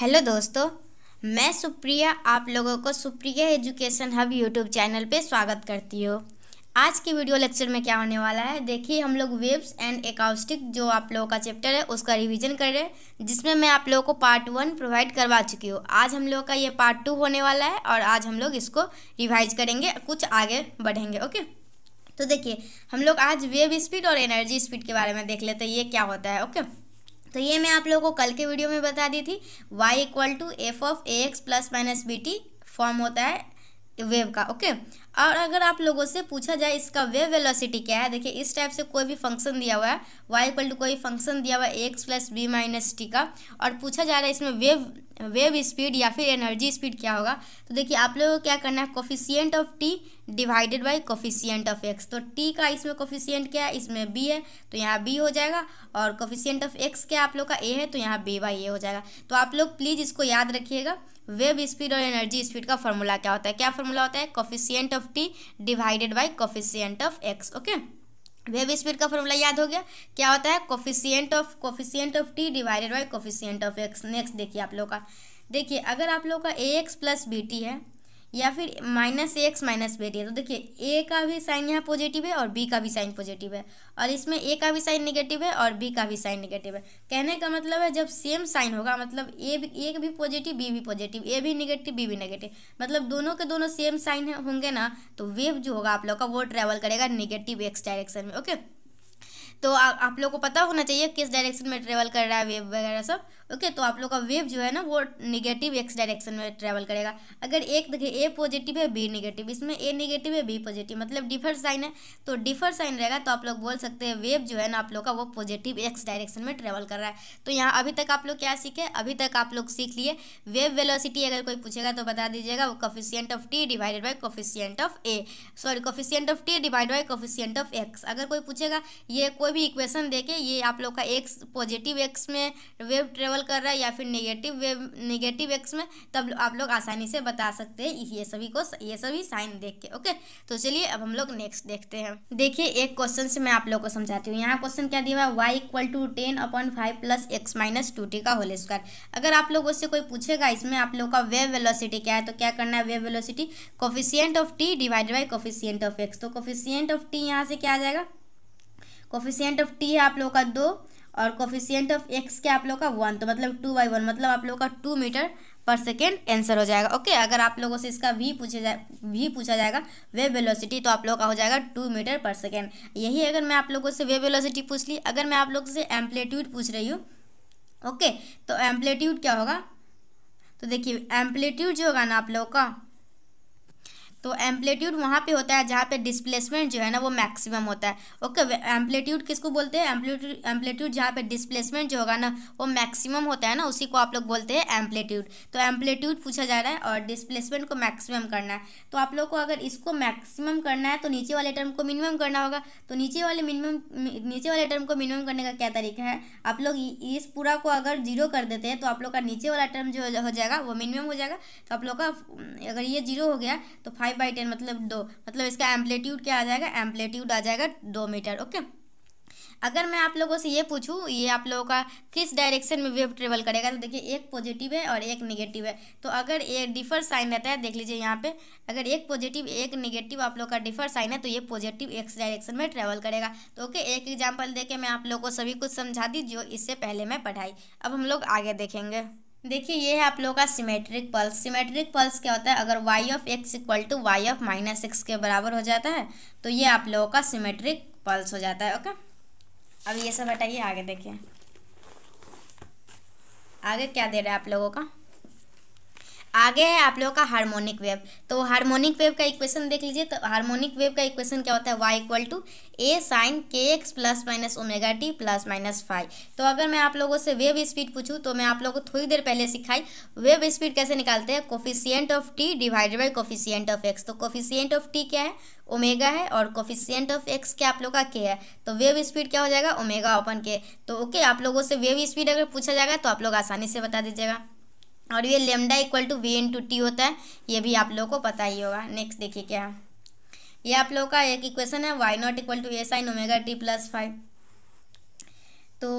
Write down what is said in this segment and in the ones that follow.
hello दोस्तों मैं सुप्रिया आप लोगों को Supriya education hub YouTube channel पे स्वागत करती हूँ आज की वीडियो लेक्चर में क्या होने वाला है देखिए हम लोग वेब्स एंड एकाउस्टिक जो आप लोगों का चैप्टर है उसका रिवीजन कर रहे हैं जिसमें मैं आप लोगों को पार्ट वन प्रोवाइड करवा चुकी हूँ आज हम लोग का ये पार्ट टू होने वाला है और आज हम लोग इसको रिवाइज करेंगे कुछ आगे बढ़ेंगे ओके तो देखिए हम लोग आज वेब स्पीड और एनर्जी स्पीड के बारे में देख लेते हैं ये क्या होता है ओके तो ये मैं आप लोगों को कल के वीडियो में बता दी थी y equal to F of A X plus minus B T form होता है वेव का ओके और अगर आप लोगों से पूछा जाए इसका वेव वेलोसिटी क्या है देखिए इस टाइप से कोई भी फंक्शन दिया हुआ है वाई इक्वल टू कोई फंक्शन दिया हुआ है X plus B minus T का और पूछा जा रहा है इसमें वेव वेव स्पीड या फिर एनर्जी स्पीड क्या होगा तो देखिए आप लोगों को क्या करना है coefficient of T divided by coefficient of X तो टी का इसमें कोफिशियंट क्या है इसमें बी है तो यहाँ बी हो जाएगा और कोफिशियंट ऑफ एक्स क्या आप लोग का ए है तो यहाँ बी बाई ए हो जाएगा तो आप लोग प्लीज़ इसको याद रखिएगा वेव स्पीड और एनर्जी स्पीड का फॉर्मूला क्या होता है क्या फॉर्मूला होता है coefficient of T divided by coefficient of X okay wave speed का फॉर्मूला याद हो गया क्या होता है coefficient of coefficient of T divided by coefficient of X next देखिए आप लोग का देखिए अगर आप लोग का A X plus B T है या फिर minus X minus B D है तो देखिए ए का भी साइन यहाँ पॉजिटिव है और बी का भी साइन पॉजिटिव है और इसमें ए का भी साइन नेगेटिव है और बी का भी साइन नेगेटिव है कहने का मतलब है जब सेम साइन होगा मतलब ए भी एक भी पॉजिटिव बी भी पॉजिटिव ए भी नेगेटिव बी भी नेगेटिव मतलब दोनों के दोनों सेम साइन होंगे ना तो वेव जो होगा आप लोग का वो ट्रैवल करेगा निगेटिव एक्स डायरेक्शन में ओके तो आ, आप लोग को पता होना चाहिए किस डायरेक्शन में ट्रेवल कर रहा है वेव वगैरह सब ओके तो आप लोग का वेव जो है ना वो निगेटिव एक्स डायरेक्शन में ट्रेवल करेगा अगर एक देखिए ए पॉजिटिव है बी निगेटिव इसमें ए निगेटिव है बी पॉजिटिव मतलब डिफर साइन है तो डिफर साइन रहेगा तो आप लोग बोल सकते हैं वेव जो है ना आप लोग का वो पॉजिटिव एक्स डायरेक्शन में ट्रेवल कर रहा है तो यहाँ अभी तक आप लोग क्या सीखे अभी तक आप लोग सीख लिए वेव वेलोसिटी अगर कोई पूछेगा तो बता दीजिएगा वो coefficient of T divided by coefficient of A sorry coefficient of T divide by coefficient of X अगर कोई पूछेगा ये कोई कोई भी इक्वेशन देके ये आप लोग का एक्स पॉजिटिव एक्स में वेव ट्रेवल कर रहा है या फिर नेगेटिव वेव नेगेटिव एक्स में तब आप लोग आसानी से बता सकते हैं ये सभी को ये सभी साइन देख के ओके तो चलिए अब हम लोग नेक्स्ट देखते हैं देखिए एक क्वेश्चन से मैं आप लोग को समझाती हूँ यहाँ क्वेश्चन क्या दिया हुआ Y equal to ten upon five plus X minus two T का होल स्क्वायर अगर आप लोग उससे कोई पूछेगा इसमें आप लोग का वेव वेलोसिटी क्या है तो क्या करना है wave velocity coefficient of T divide by coefficient of X तो कोफिशियंट ऑफ टी यहाँ से क्या आ जाएगा कोफिशियंट ऑफ टी है आप लोग का दो और कोफिशियंट ऑफ एक्स के आप लोग का वन तो मतलब टू बाई वन मतलब आप लोग का two metre per second answer हो जाएगा ओके अगर आप लोगों से इसका वी पूछे जाए वी पूछा जाएगा वेब वेलोसिटी तो आप लोग का हो जाएगा टू मीटर पर सेकेंड यही अगर मैं आप लोगों से वेब वेलोसिटी पूछ ली अगर मैं आप लोग से एम्पलीट्यूड पूछ रही हूँ ओके तो एम्पलीट्यूड क्या होगा तो देखिए एम्पलीट्यूड जो होगा ना आप लोग का तो एम्पलीट्यूड वहाँ पे होता है जहाँ पे डिस्प्लेसमेंट जो है ना वो मैक्सिमम होता है ओके एम्पलीट्यूड किसको बोलते हैं एम्पलीट्यूड एम्पलीट्यूड जहाँ पे डिस्प्लेसमेंट जो होगा ना वो मैक्सिमम होता है ना उसी को आप लोग बोलते हैं एम्पलीट्यूड तो एम्पलीट्यूड पूछा जा रहा है और डिस्प्लेसमेंट को मैक्सिमम करना है तो आप लोग को अगर इसको मैक्सिमम करना है तो नीचे वाले टर्म को मिनिमम करना होगा तो नीचे वाले मिनिमम नीचे वाले टर्म को मिनिमम करने का क्या तरीका है आप लोग इस पूरा को अगर जीरो कर देते हैं तो आप लोग का नीचे वाला टर्म जो हो जाएगा वो मिनिमम हो जाएगा तो आप लोग का अगर ये जीरो हो गया तो फाइव फाइव बाई टेन मतलब दो मतलब इसका एम्पलीट्यूड क्या आ जाएगा एम्पलीट्यूड आ जाएगा दो मीटर ओके अगर मैं आप लोगों से ये पूछूं ये आप लोगों का किस डायरेक्शन में वेव ट्रेवल करेगा तो देखिए एक पॉजिटिव है और एक नेगेटिव है तो अगर ये डिफर साइन रहता है देख लीजिए यहाँ पे अगर एक पॉजिटिव एक नेगेटिव आप लोगों का डिफर साइन है तो ये पॉजिटिव एक्स डायरेक्शन में ट्रेवल करेगा तो ओके एक एग्जाम्पल दे मैं आप लोग को सभी कुछ समझा दी जो इससे पहले मैं पढ़ाई अब हम लोग आगे देखेंगे देखिए ये है आप लोगों का सिमेट्रिक पल्स सिमेट्रिक पल्स क्या होता है अगर Y of X equal to Y of minus X के बराबर हो जाता है तो ये आप लोगों का सिमेट्रिक पल्स हो जाता है ओके अब ये सब हटाइए आगे देखिए आगे क्या दे रहा है आप लोगों का आगे है आप लोगों का हार्मोनिक वेव तो हार्मोनिक वेव का इक्वेशन देख लीजिए तो हार्मोनिक वेव का इक्वेशन क्या होता है Y equal to A sine K X plus minus omega T plus minus five तो अगर मैं आप लोगों से वेव स्पीड पूछूँ तो मैं आप लोगों को थोड़ी देर पहले सिखाई वेव स्पीड कैसे निकालते हैं coefficient of T divided by coefficient of X तो कोफिशियंट ऑफ टी क्या है ओमेगा है और कोफिशियंट ऑफ एक्स क्या आप लोग का के है तो वेव स्पीड क्या हो जाएगा ओमेगा ओपन के तो ओके आप लोगों से वेव स्पीड अगर पूछा जाएगा तो आप लोग आसानी से बता दीजिएगा और ये lambda equal to V into T होता है ये भी आप लोगों को पता ही होगा नेक्स्ट देखिए क्या है ये आप लोगों का एक इक्वेशन है Y not equal to A sine omega T plus five तो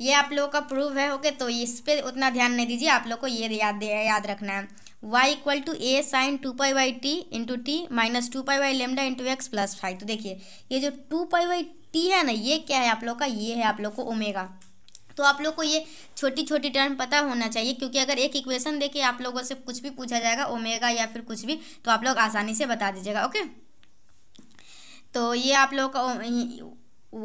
ये आप लोगों का प्रूफ है ओके तो इस पर उतना ध्यान नहीं दीजिए आप लोग को ये याद याद रखना है Y equal to A sine two pi Y T into T minus two pi Y lambda into X plus five तो देखिए ये जो टू पाई वाई टी है ना ये क्या है आप लोग का ये है आप लोग को ओमेगा तो आप लोग को ये छोटी छोटी टर्म पता होना चाहिए क्योंकि अगर एक इक्वेशन देके आप लोगों से कुछ भी पूछा जाएगा ओमेगा या फिर कुछ भी तो आप लोग आसानी से बता दीजिएगा ओके तो ये आप लोग का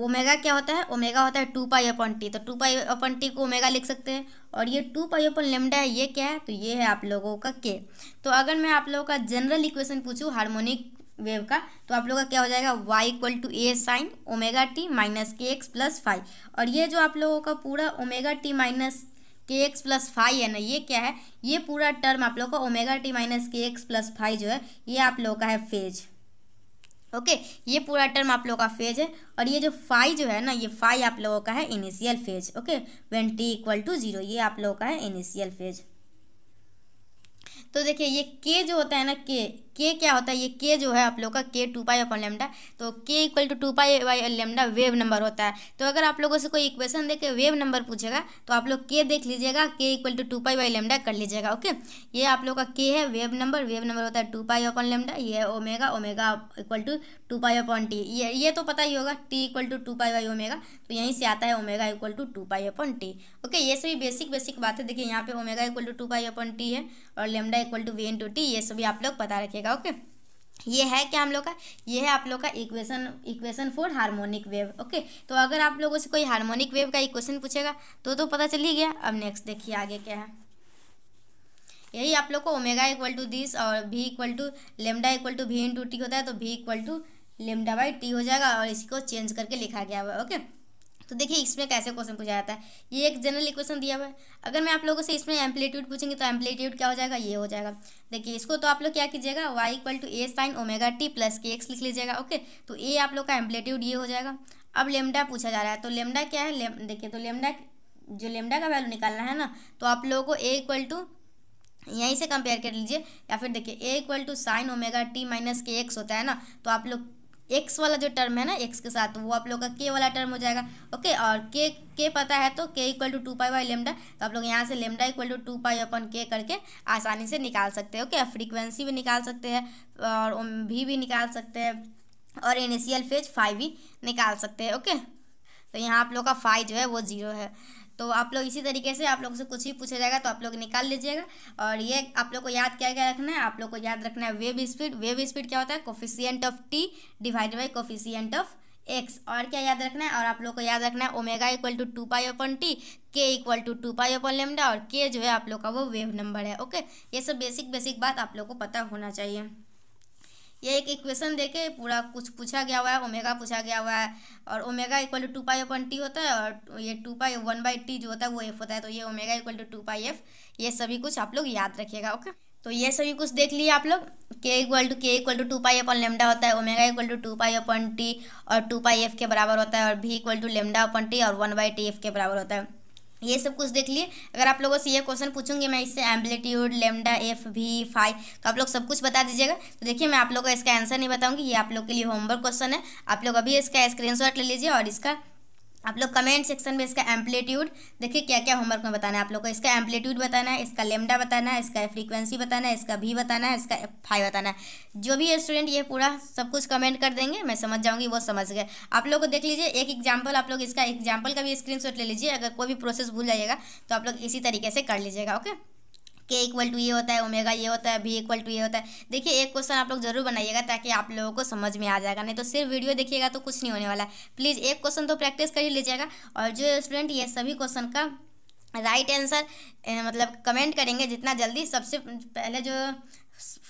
ओमेगा क्या होता है ओमेगा होता है टू पाई अपन टी तो टू पाई अपन टी को ओमेगा लिख सकते हैं और ये टू पाई अपन लेमडा है ये क्या है तो ये है आप लोगों का के तो अगर मैं आप लोगों का जनरल इक्वेशन पूछूँ हार्मोनिक वेव का तो आप लोग का क्या हो जाएगा Y equal to A sine omega T minus K X plus five और ये जो आप लोगों का पूरा omega T minus K X plus five है ना ये क्या है ये पूरा टर्म आप लोग का omega T minus K X plus five जो है ये आप लोगों का है फेज ओके okay, ये पूरा टर्म आप लोगों का फेज है और ये जो फाइव जो है ना ये फाइव आप लोगों का है initial phase okay when T equal to zero ये आप लोगों का है इनिशियल फेज तो देखिए ये के जो होता है ना के के क्या होता है ये के जो है आप लोग का के टू पाई अपन लेमडा तो K equal to two pi by lambda wave number होता है तो अगर आप लोगों से कोई इक्वेशन देके वेव नंबर पूछेगा तो आप लोग के देख लीजिएगा K equal to two pi by lambda कर लीजिएगा ओके ये आप लोग का के है वेव नंबर वेव नंबर होता है टू पाई अपन लेमडा ये omega omega equal to two pi upon T ये ये तो पता ही होगा T equal to two pi by omega तो यहीं से आता है omega equal to two pi upon T okay ये सभी बेसिक बेसिक बात है देखिए यहाँ पे omega equal to two pi upon T है और lambda equal to V into T ये सभी आप लोग पता रखिएगा रहेगा ओके ये है क्या हम लोग का ये है आप लोग का equation equation for harmonic wave okay तो अगर आप लोगों से कोई हार्मोनिक वेव का इक्वेशन पूछेगा तो तो पता चल ही गया अब नेक्स्ट देखिए आगे क्या है यही आप लोग को ओमेगा इक्वल टू दिस और भी equal to lambda equal to V into T होता है तो V equal to lambda by T हो जाएगा और इसी को चेंज करके लिखा गया हुआ है ओके तो देखिए इसमें कैसे क्वेश्चन पूछा जाता है ये एक जनरल इक्वेशन दिया हुआ है अगर मैं आप लोगों से इसमें एम्पलीट्यूड पूछेंगे तो एम्पलीट्यूड क्या हो जाएगा ये हो जाएगा देखिए इसको तो आप लोग क्या कीजिएगा Y equal to A sine omega T plus K X लिख लीजिएगा ओके तो ए आप लोग का एम्पलीट्यूड ये हो जाएगा अब लेमडा पूछा जा रहा है तो लेमडा क्या है देखिए तो लेमडा जो लेमडा का वैल्यू निकालना है ना तो आप लोगों को ए इक्वल टू यहीं से कंपेयर कर लीजिए या फिर देखिए A equal to sine omega T minus K X होता है ना तो आप लोग एक्स वाला जो टर्म है ना एक्स के साथ वो आप लोग का के वाला टर्म हो जाएगा ओके और के के पता है तो K equal to two pi by lambda तो आप लोग यहाँ से lambda equal to two pi upon K करके आसानी से निकाल सकते हैं ओके फ्रीक्वेंसी भी निकाल सकते हैं और भी भी निकाल सकते हैं और इनिशियल फेज फाइव भी निकाल सकते हैं ओके तो यहाँ आप लोग का फाइव जो है वो जीरो है तो आप लोग इसी तरीके से आप लोग से कुछ ही पूछा जाएगा तो आप लोग निकाल लीजिएगा और ये आप लोग को याद क्या क्या रखना है आप लोग को याद रखना है वेव स्पीड वेव स्पीड क्या होता है coefficient of T divide by coefficient of X और क्या याद रखना है और आप लोग को याद रखना है omega equal to two pi upon T K equal to two pi upon lambda और के जो है आप लोग का वो वेव नंबर है ओके ये सब बेसिक बेसिक बात आप लोग को पता होना चाहिए ये एक इक्वेशन दे के पूरा कुछ पूछा गया हुआ है ओमेगा पूछा गया हुआ है और omega equal to two pi upon T होता है और ये two pi one by T जो होता है वो एफ होता है तो ये omega equal to two pi F ये सभी कुछ आप लोग याद रखिएगा ओके तो ये सभी कुछ देख लिए आप लोग K equal to K equal to two pi upon lambda होता है omega equal to two pi upon T और टू पाई एफ के बराबर होता है और भी equal to lambda upon T और वन बाई टी एफ के बराबर होता है ये सब कुछ देख लिए अगर आप लोगों से ये क्वेश्चन पूछूंगी मैं इससे एम्बलीट्यूड लेमडा एफ भी फाइव तो आप लोग सब कुछ बता दीजिएगा तो देखिए मैं आप लोगों को इसका आंसर नहीं बताऊंगी ये आप लोग के लिए होमवर्क क्वेश्चन है आप लोग अभी इसका स्क्रीनशॉट ले लीजिए और इसका आप लोग कमेंट सेक्शन में इसका एम्पलीट्यूड देखिए क्या क्या होमवर्क में बताना है आप लोग को इसका एम्पलीट्यूड बताना है इसका लेमडा बताना है इसका फ्रीक्वेंसी बताना है इसका भी बताना है इसका फाई बताना है जो भी स्टूडेंट ये पूरा सब कुछ कमेंट कर देंगे मैं समझ जाऊँगी वो समझ गए आप लोग को देख लीजिए एक एग्जाम्पल आप लोग इसका एग्जाम्पल का भी स्क्रीन ले लीजिए अगर कोई भी प्रोसेस भूल जाइएगा तो आप लोग इसी तरीके से कर लीजिएगा ओके के इक्वल टू ये होता है ओमेगा ये होता है भी इक्वल टू ये होता है देखिए एक क्वेश्चन आप लोग जरूर बनाइएगा ताकि आप लोगों को समझ में आ जाएगा नहीं तो सिर्फ वीडियो देखिएगा तो कुछ नहीं होने वाला प्लीज़ एक क्वेश्चन तो प्रैक्टिस कर ही लीजिएगा और जो स्टूडेंट ये सभी क्वेश्चन का राइट आंसर मतलब कमेंट करेंगे जितना जल्दी सबसे पहले जो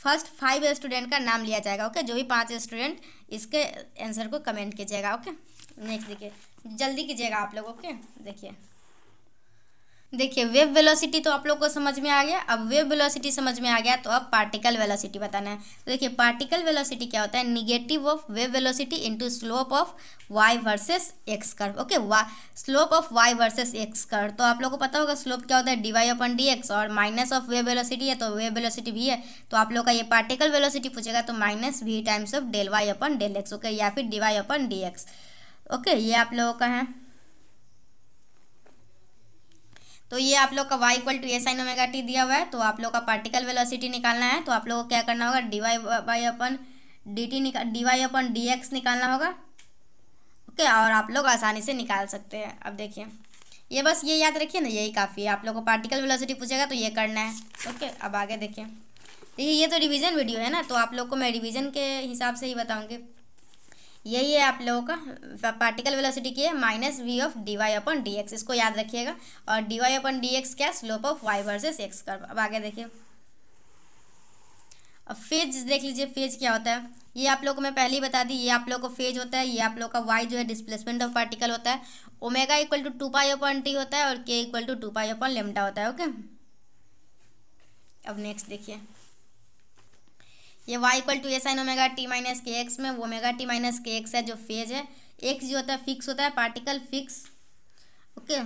फर्स्ट फाइव स्टूडेंट का नाम लिया जाएगा ओके जो भी पाँच स्टूडेंट इसके आंसर को कमेंट कीजिएगा ओके नेक्स्ट देखिए जल्दी कीजिएगा आप लोग ओके देखिए देखिए वेव वेलोसिटी तो आप लोग को समझ में आ गया अब वेव वेलोसिटी समझ में आ गया तो अब पार्टिकल वेलोसिटी बताना है तो देखिए पार्टिकल वेलोसिटी क्या होता है negative of wave velocity into slope of Y versus X कर ओके वा slope of Y versus X कर तो आप लोग को पता होगा स्लोप क्या होता है डीवाई अपन डी एक्स और माइनस ऑफ वेव वेलोसिटी है तो वेव वेलोसिटी भी है तो आप लोग का ये पार्टिकल वेलोसिटी पूछेगा तो minus V times of del Y upon del X okay या फिर D Y upon D X okay ये आप लोगों का है तो ये आप लोग का Y equal to A sine omega T दिया हुआ है तो आप लोग का पार्टिकल वेलोसिटी निकालना है तो आप लोग को क्या करना होगा D Y by upon D T निकाल D Y upon D X निकालना होगा ओके okay, और आप लोग आसानी से निकाल सकते हैं अब देखिए ये बस ये याद रखिए ना यही काफ़ी है आप लोग को पार्टिकल वेलोसिटी पूछेगा तो ये करना है ओके okay, अब आगे देखिए देखिए ये तो रिविज़न वीडियो है ना तो आप लोग को मैं रिविजन के हिसाब से ही बताऊँगी यही है आप लोगों का पार्टिकल वेलोसिटी की है minus V of D Y upon D X इसको याद रखिएगा और D Y upon D X क्या slope of Y versus X कर अब आगे देखिए अब फेज देख लीजिए फेज क्या होता है ये आप लोग को मैं पहले ही बता दी ये आप लोग को फेज होता है ये आप लोगों का वाई जो है डिस्प्लेसमेंट ऑफ पार्टिकल होता है omega equal to two pi upon T होता है और K equal to two pi upon lambda होता है ओके अब नेक्स्ट देखिए ये Y equal to A sine omega T minus K X में वो omega T minus K X है जो फेज है एक्स जो होता है फिक्स होता है पार्टिकल फिक्स ओके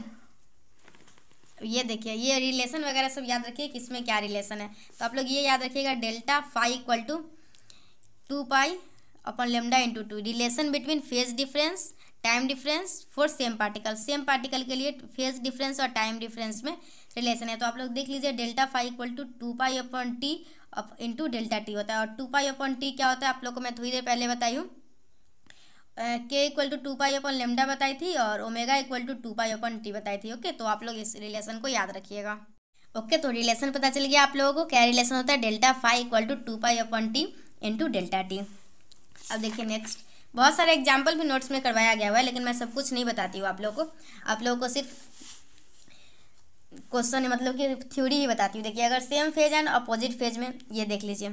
ये देखिए ये रिलेशन वगैरह सब याद रखिए कि इसमें क्या रिलेशन है तो आप लोग ये याद रखिएगा delta phi equal to two pi upon lambda into two relation between phase difference time difference for same particle same particle के लिए फेज डिफरेंस और टाइम डिफरेंस में रिलेशन है तो आप लोग देख लीजिए delta phi equal to two pi upon T into delta T होता है और टू पाई अपॉन टी क्या होता है आप लोग को मैं थोड़ी देर पहले बताई हूँ K equal to two pi upon lambda बताई थी और omega equal to two pi upon T बताई थी ओके तो आप लोग इस रिलेशन को याद रखिएगा ओके तो रिलेशन पता चल गया आप लोगों को क्या रिलेशन होता है delta phi equal to two pi upon T into delta T अब देखिए नेक्स्ट बहुत सारे एग्जाम्पल भी नोट्स में करवाया गया हुआ है लेकिन मैं सब कुछ नहीं बताती हूँ आप लोगों को आप लोगों को सिर्फ क्वेश्चन है मतलब कि थ्योरी ही बताती हूँ देखिए अगर same phase and opposite phase में ये देख लीजिए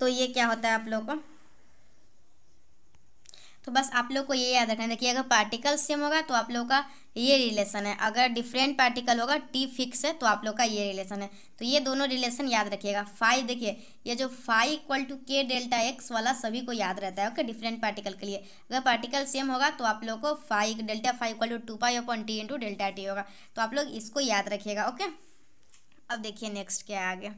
तो ये क्या होता है आप लोगों को तो बस आप लोग को ये याद रखना देखिए अगर पार्टिकल सेम होगा तो आप लोग का ये रिलेशन है अगर डिफरेंट पार्टिकल होगा टी फिक्स है तो आप लोग का ये रिलेशन है तो ये दोनों रिलेशन याद रखिएगा फाइव देखिए ये जो phi equal to K delta X वाला सभी को याद रहता है ओके डिफरेंट पार्टिकल के लिए अगर पार्टिकल सेम होगा तो आप लोग को phi delta phi equal to two pi upon T into delta T होगा तो आप लोग इसको याद रखिएगा ओके अब देखिए नेक्स्ट क्या आगे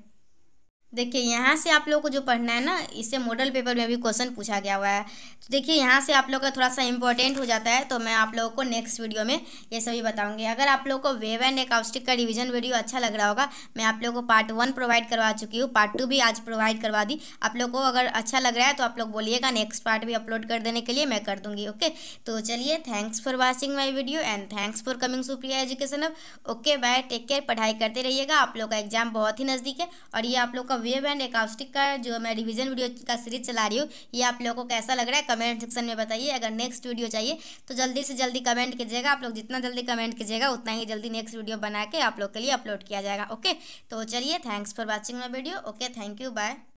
देखिए यहाँ से आप लोग को जो पढ़ना है ना इससे मॉडल पेपर में भी क्वेश्चन पूछा गया हुआ है तो देखिए यहाँ से आप लोग का थोड़ा सा इंपॉर्टेंट हो जाता है तो मैं आप लोगों को नेक्स्ट वीडियो में ये सभी बताऊंगी अगर आप लोग को वेव एंड एकाउस्टिक का रिवीजन वीडियो अच्छा लग रहा होगा मैं आप लोगों को पार्ट वन प्रोवाइड करवा चुकी हूँ पार्ट टू भी आज प्रोवाइड करवा दी आप लोग को अगर अच्छा लग रहा है तो आप लोग बोलिएगा नेक्स्ट पार्ट भी अपलोड कर देने के लिए मैं कर दूँगी ओके तो चलिए thanks for watching my video and thanks for coming Supriya education अब ओके बाय टेक केयर पढ़ाई करते रहिएगा आप लोग का एग्जाम बहुत ही नज़दीक है और ये आप लोग का वेव एंड एकाउस्टिक का जो मैं रिवीजन वीडियो का सीरीज चला रही हूँ ये आप लोगों को कैसा लग रहा है कमेंट सेक्शन में बताइए अगर नेक्स्ट वीडियो चाहिए तो जल्दी से जल्दी कमेंट कीजिएगा आप लोग जितना जल्दी कमेंट कीजिएगा उतना ही जल्दी नेक्स्ट वीडियो बना के आप लोग के लिए अपलोड किया जाएगा ओके तो चलिए thanks for watching my video okay thank you bye